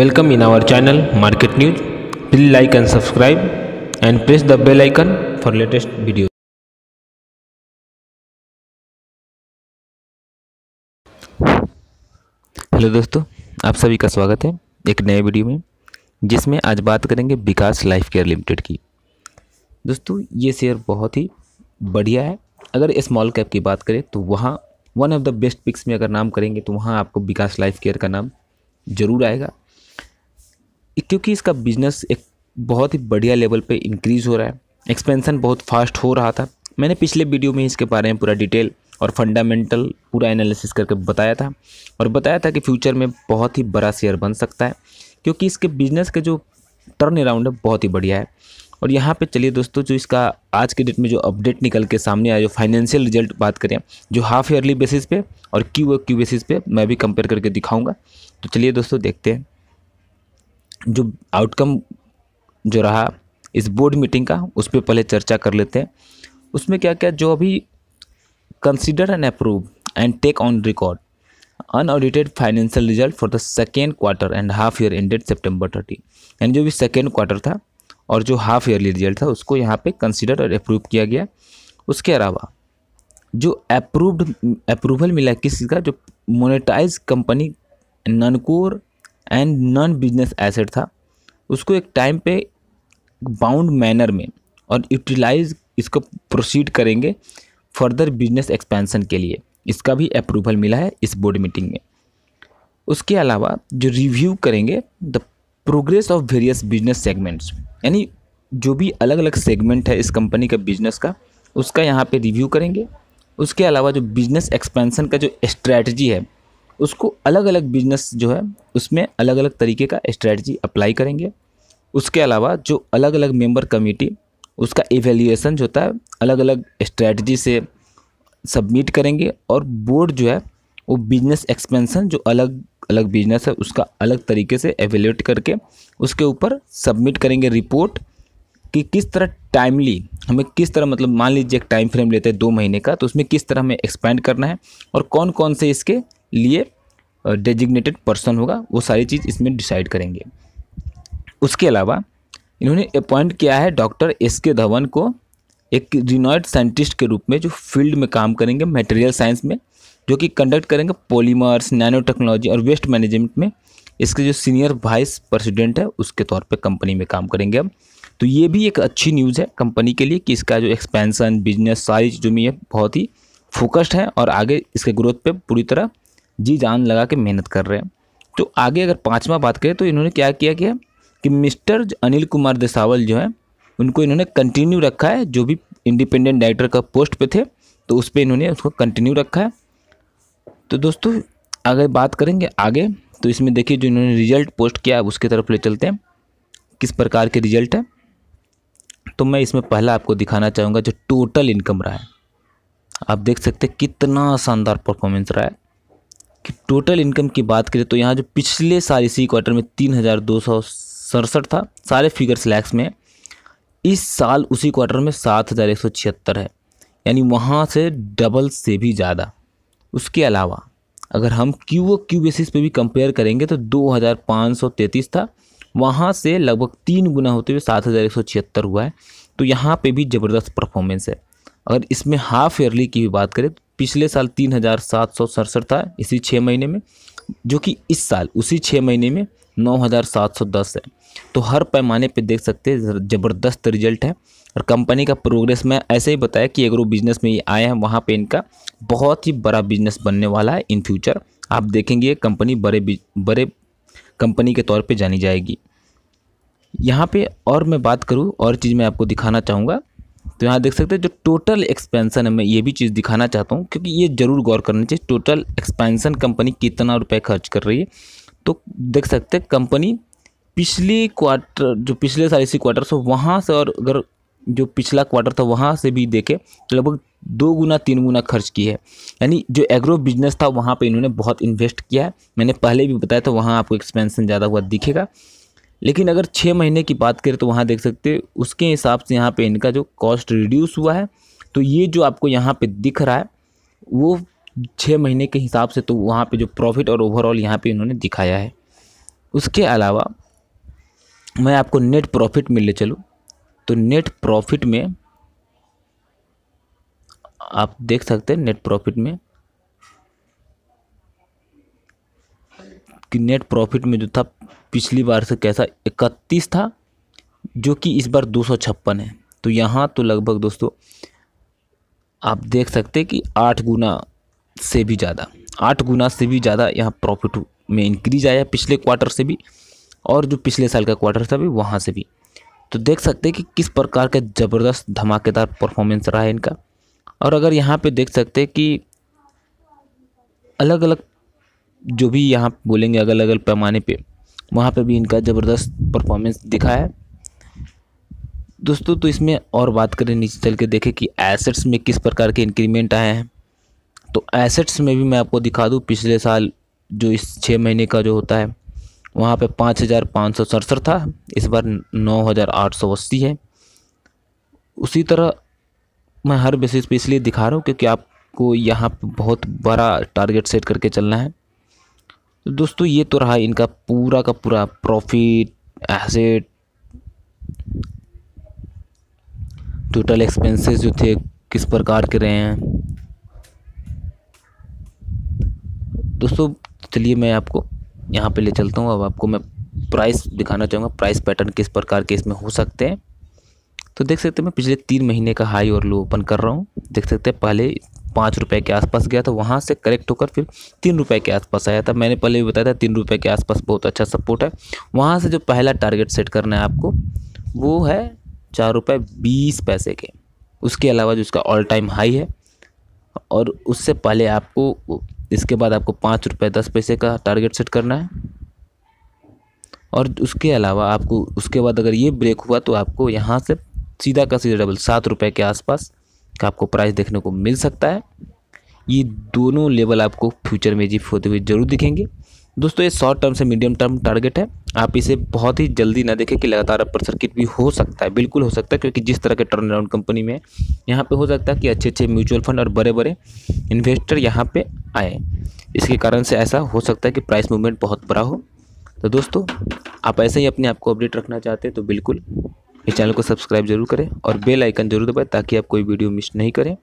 Welcome in our channel Market News. Please like and subscribe and press the bell icon for latest videos. Hello दोस्तों आप सभी का स्वागत है एक नए वीडियो में जिसमें आज बात करेंगे विकास लाइफ केयर लिमिटेड की दोस्तों ये शेयर बहुत ही बढ़िया है अगर स्मॉल कैप की बात करें तो वहाँ one of the best picks में अगर नाम करेंगे तो वहाँ आपको विकास लाइफ केयर का नाम ज़रूर आएगा क्योंकि इसका बिज़नेस एक बहुत ही बढ़िया लेवल पे इंक्रीज़ हो रहा है एक्सपेंसन बहुत फास्ट हो रहा था मैंने पिछले वीडियो में इसके बारे में पूरा डिटेल और फंडामेंटल पूरा एनालिसिस करके बताया था और बताया था कि फ्यूचर में बहुत ही बड़ा शेयर बन सकता है क्योंकि इसके बिज़नेस के जो टर्न अराउंड है बहुत ही बढ़िया है और यहाँ पे चलिए दोस्तों जो इसका आज के डेट में जो अपडेट निकल के सामने आया जो फाइनेंशियल रिजल्ट बात करें जो हाफ ईयरली बेसिस पे और क्यू क्यू बेसिस पे मैं भी कंपेयर करके दिखाऊंगा तो चलिए दोस्तों देखते हैं जो आउटकम जो रहा इस बोर्ड मीटिंग का उस पर पहले चर्चा कर लेते हैं उसमें क्या क्या जो अभी consider and approve and take on record unaudited financial result for the second quarter and half year ended September thirty यानी जो भी सेकेंड क्वार्टर था और जो हाफ ईयरली रिजल्ट था उसको यहाँ पे कंसिडर और अप्रूव किया गया उसके अलावा जो अप्रूव्ड अप्रूवल मिला किसी का जो monetize company non core and non business asset था उसको एक टाइम पे बाउंड मैनर में और यूटिलाइज इसको प्रोसीड करेंगे फर्दर बिजनेस एक्सपेंशन के लिए इसका भी अप्रूवल मिला है इस बोर्ड मीटिंग में उसके अलावा जो रिव्यू करेंगे the progress of various business segments यानी जो भी अलग अलग सेगमेंट है इस कंपनी का बिजनेस का उसका यहाँ पे रिव्यू करेंगे उसके अलावा जो बिजनेस एक्सपेंशन का जो स्ट्रैटी है उसको अलग अलग बिजनेस जो है उसमें अलग अलग तरीके का स्ट्रैटी अप्लाई करेंगे उसके अलावा जो अलग अलग मेंबर कमेटी उसका एवेल्यूएसन जो होता है अलग अलग स्ट्रैटी से सबमिट करेंगे और बोर्ड जो है वो बिजनेस एक्सपेंसन जो अलग अलग बिजनेस है उसका अलग तरीके से एवेल्यूट करके उसके ऊपर सबमिट करेंगे रिपोर्ट कि किस तरह टाइमली हमें किस तरह मतलब मान लीजिए एक टाइम फ्रेम लेते हैं दो महीने का तो उसमें किस तरह हमें एक्सपेंड करना है और कौन कौन से इसके लिए डेजिग्नेटेड पर्सन होगा वो सारी चीज़ इसमें डिसाइड करेंगे उसके अलावा इन्होंने अपॉइंट किया है डॉक्टर एस के धवन को एक रिनॉयड साइंटिस्ट के रूप में जो फील्ड में काम करेंगे मटेरियल साइंस में जो कि कंडक्ट करेंगे पॉलीमर्स नैनो टेक्नोलॉजी और वेस्ट मैनेजमेंट में इसके जो सीनियर वाइस प्रेसिडेंट है उसके तौर पे कंपनी में काम करेंगे अब तो ये भी एक अच्छी न्यूज़ है कंपनी के लिए कि इसका जो एक्सपेंसन बिजनेस सारी चीज़ों में ये बहुत ही फोकस्ड है और आगे इसके ग्रोथ पर पूरी तरह जी जान लगा के मेहनत कर रहे हैं तो आगे अगर पाँचवा बात करें तो इन्होंने क्या किया कि, कि मिस्टर अनिल कुमार देसावल जो है उनको इन्होंने कंटिन्यू रखा है जो भी इंडिपेंडेंट डायरेक्टर का पोस्ट पे थे तो उस पर इन्होंने उसको कंटिन्यू रखा है तो दोस्तों अगर बात करेंगे आगे तो इसमें देखिए जो इन्होंने रिजल्ट पोस्ट किया है उसकी तरफ ले चलते हैं किस प्रकार के रिजल्ट है तो मैं इसमें पहला आपको दिखाना चाहूँगा जो टोटल इनकम रहा है आप देख सकते हैं कितना शानदार परफॉर्मेंस रहा है कि टोटल इनकम की बात करें तो यहाँ जो पिछले साल इसी क्वार्टर में तीन हज़ार दो सौ सड़सठ था सारे फिगर्स लैक्स में इस साल उसी क्वार्टर में सात हज़ार एक सौ छिहत्तर है यानी वहाँ से डबल से भी ज़्यादा उसके अलावा अगर हम क्यू ओ क्यू बेसिस पे भी कंपेयर करेंगे तो दो हज़ार पाँच सौ तैंतीस था वहाँ से लगभग तीन गुना होते हुए सात हज़ार एक सौ छिहत्तर हुआ है तो यहाँ पे भी ज़बरदस्त परफॉर्मेंस है अगर इसमें हाफ ईयरली की भी बात करें तो पिछले साल तीन हज़ार सात सौ सड़सठ था इसी छः महीने में जो कि इस साल उसी छः महीने में नौ हज़ार सात सौ दस है तो हर पैमाने पे देख सकते हैं ज़बरदस्त रिजल्ट है और कंपनी का प्रोग्रेस मैं ऐसे ही बताया कि एग्रो बिजनेस में ये आए हैं वहाँ पे इनका बहुत ही बड़ा बिजनेस बनने वाला है इन फ्यूचर आप देखेंगे कंपनी बड़े बड़े कंपनी के तौर पर जानी जाएगी यहाँ पे और मैं बात करूँ और चीज़ मैं आपको दिखाना चाहूँगा तो यहाँ देख सकते हैं जो टोटल एक्सपेंशन है मैं ये भी चीज़ दिखाना चाहता हूँ क्योंकि ये ज़रूर गौर करना चाहिए टोटल एक्सपेंशन कंपनी कितना रुपए खर्च कर रही है तो देख सकते हैं कंपनी पिछले क्वार्टर जो पिछले साल इसी क्वार्टर से वहाँ से और अगर जो पिछला क्वार्टर था वहाँ से भी देखे तो लगभग दो गुना तीन गुना खर्च की है यानी जो एग्रो बिजनेस था वहाँ पर इन्होंने बहुत इन्वेस्ट किया है मैंने पहले भी बताया था वहाँ आपको एक्सपेंशन ज़्यादा हुआ दिखेगा लेकिन अगर छः महीने की बात करें तो वहाँ देख सकते उसके हिसाब से यहाँ पे इनका जो कॉस्ट रिड्यूस हुआ है तो ये जो आपको यहाँ पे दिख रहा है वो छः महीने के हिसाब से तो वहाँ पे जो प्रॉफिट और ओवरऑल यहाँ पे इन्होंने दिखाया है उसके अलावा मैं आपको नेट प्रॉफिट में ले चलूँ तो नेट प्रॉफिट में आप देख सकते हैं नेट प्रॉफिट में कि नेट प्रॉफिट में जो था पिछली बार से कैसा इकतीस था जो कि इस बार दो सौ छप्पन है तो यहाँ तो लगभग दोस्तों आप देख सकते कि आठ गुना से भी ज़्यादा आठ गुना से भी ज़्यादा यहाँ प्रॉफिट में इंक्रीज आया पिछले क्वार्टर से भी और जो पिछले साल का क्वार्टर था भी वहाँ से भी तो देख सकते हैं कि किस प्रकार का ज़बरदस्त धमाकेदार परफॉर्मेंस रहा है इनका और अगर यहाँ पे देख सकते हैं कि अलग अलग जो भी यहाँ बोलेंगे अलग अलग पैमाने पर वहाँ पर भी इनका ज़बरदस्त परफॉर्मेंस दिखा है दोस्तों तो इसमें और बात करें नीचे चल के देखें कि एसेट्स में किस प्रकार के इंक्रीमेंट आए हैं तो एसेट्स में भी मैं आपको दिखा दूँ पिछले साल जो इस छः महीने का जो होता है वहाँ पे पाँच हज़ार पाँच सौ सड़सठ था इस बार नौ हज़ार आठ सौ अस्सी है उसी तरह मैं हर बेसिस पे इसलिए दिखा रहा हूँ क्योंकि आपको यहाँ बहुत बड़ा टारगेट सेट करके चलना है तो दोस्तों ये तो रहा इनका पूरा का पूरा प्रॉफिट एसेट टोटल एक्सपेंसेस जो थे किस प्रकार के रहे हैं दोस्तों चलिए मैं आपको यहाँ पे ले चलता हूँ अब आपको मैं प्राइस दिखाना चाहूँगा प्राइस पैटर्न किस प्रकार के इसमें हो सकते हैं तो देख सकते हैं मैं पिछले तीन महीने का हाई और लो ओपन कर रहा हूँ देख सकते हैं पहले पाँच रुपये के आसपास गया था वहाँ से करेक्ट होकर फिर तीन रुपये के आसपास आया था मैंने पहले भी बताया था तीन रुपये के आसपास बहुत अच्छा सपोर्ट है वहाँ से जो पहला टारगेट सेट करना है आपको वो है चार रुपये बीस पैसे के उसके अलावा जो उसका ऑल टाइम हाई है और उससे पहले आपको इसके बाद आपको पाँच रुपये दस पैसे का टारगेट सेट करना है और उसके अलावा आपको उसके बाद अगर ये ब्रेक हुआ तो आपको यहाँ से सीधा का सीधा डबल सात रुपये के आसपास का आपको प्राइस देखने को मिल सकता है ये दोनों लेवल आपको फ्यूचर में जीप होते हुए जरूर दिखेंगे दोस्तों ये शॉर्ट टर्म से मीडियम टर्म टारगेट है आप इसे बहुत ही जल्दी ना देखें कि लगातार अपर सर्किट भी हो सकता है बिल्कुल हो सकता है क्योंकि जिस तरह के टर्न अराउंड कंपनी में यहाँ पे हो सकता है कि अच्छे अच्छे म्यूचुअल फंड और बड़े बड़े इन्वेस्टर यहाँ पे आए इसके कारण से ऐसा हो सकता है कि प्राइस मूवमेंट बहुत बड़ा हो तो दोस्तों आप ऐसे ही अपने आप को अपडेट रखना चाहते हैं तो बिल्कुल इस चैनल को सब्सक्राइब जरूर करें और बेल आइकन जरूर दबाएं ताकि आप कोई वीडियो मिस नहीं करें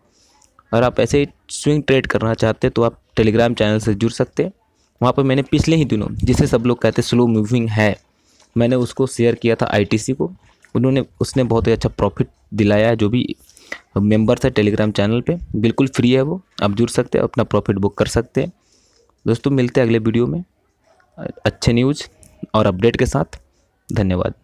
और आप ऐसे ही स्विंग ट्रेड करना चाहते हैं तो आप टेलीग्राम चैनल से जुड़ सकते हैं वहाँ पर मैंने पिछले ही दिनों जिसे सब लोग कहते स्लो मूविंग है मैंने उसको शेयर किया था आई को उन्होंने उसने बहुत ही अच्छा प्रॉफिट दिलाया है जो भी मेम्बर्स है टेलीग्राम चैनल पे बिल्कुल फ्री है वो आप जुड़ सकते हैं अपना प्रॉफिट बुक कर सकते हैं दोस्तों मिलते हैं अगले वीडियो में अच्छे न्यूज़ और अपडेट के साथ धन्यवाद